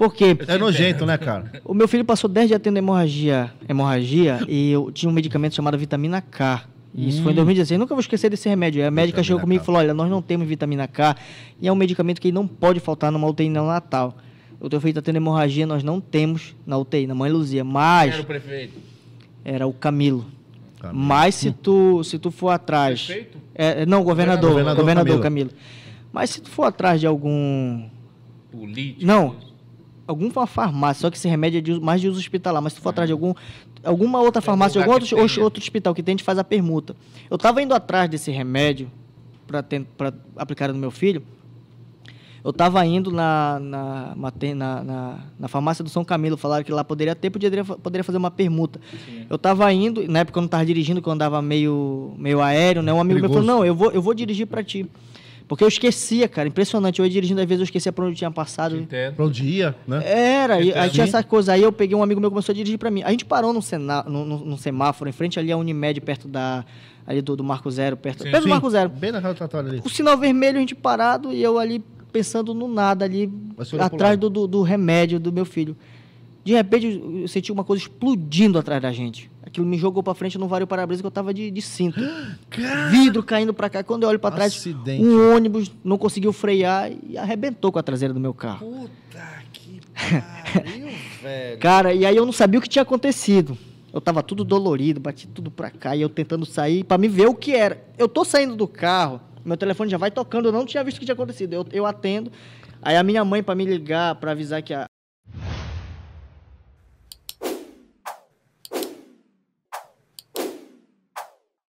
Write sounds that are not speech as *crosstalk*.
porque É nojento, né, cara? O meu filho passou 10 dias tendo hemorragia, hemorragia e eu tinha um medicamento chamado vitamina K. Isso hum. foi em 2016. Hum. Nunca vou esquecer desse remédio. A médica vitamina chegou comigo K. e falou: Olha, nós não temos vitamina K e é um medicamento que não pode faltar numa UTI neonatal. O teu filho está tendo hemorragia, nós não temos na UTI, na mãe Luzia. Mas. Era o prefeito. Era o Camilo. Camilo. Mas se tu, se tu for atrás. Prefeito? É, é não, governador. Governador, governador Camilo. Camilo. Mas se tu for atrás de algum. Político. Não, alguma farmácia, só que esse remédio é de, mais de uso hospitalar, mas se tu for atrás de uhum. algum, alguma outra farmácia, algum outro, outro, outro hospital que tem, a gente faz a permuta. Eu estava indo atrás desse remédio para aplicar no meu filho, eu estava indo na na, na, na, na, farmácia do São Camilo, falaram que lá poderia ter, poderia, poderia fazer uma permuta. Sim. Eu estava indo, na época eu não estava dirigindo, que eu andava meio, meio aéreo, né? Um amigo Perigoso. meu falou, não, eu vou, eu vou dirigir para ti. Porque eu esquecia, cara. Impressionante. Eu ia dirigindo, às vezes eu esquecia pra onde eu tinha passado. Pra onde ia, né? Era. E, aí tinha essa coisa. Aí eu peguei um amigo meu começou a dirigir pra mim. A gente parou num, sena, num, num semáforo em frente ali à Unimed, perto da ali do, do Marco Zero, perto, sim, perto sim. do Marco Zero. Bem naquela tratória ali. O sinal vermelho, a gente parado e eu ali pensando no nada ali, atrás do, do, do, remédio do meu filho. De repente, eu senti uma coisa explodindo atrás da gente. Aquilo me jogou para frente no vario para-brisa que eu estava de, de, cinto. *gasps* Cara... Vidro caindo para cá. Quando eu olho para trás, Acidente. um ônibus não conseguiu frear e arrebentou com a traseira do meu carro. Puta que *laughs* pariu, velho. Cara, e aí eu não sabia o que tinha acontecido. Eu tava tudo dolorido, bati tudo para cá e eu tentando sair para me ver o que era. Eu tô saindo do carro, meu telefone já vai tocando, eu não tinha visto o que tinha acontecido. Eu, eu atendo. Aí a minha mãe para me ligar, para avisar que a,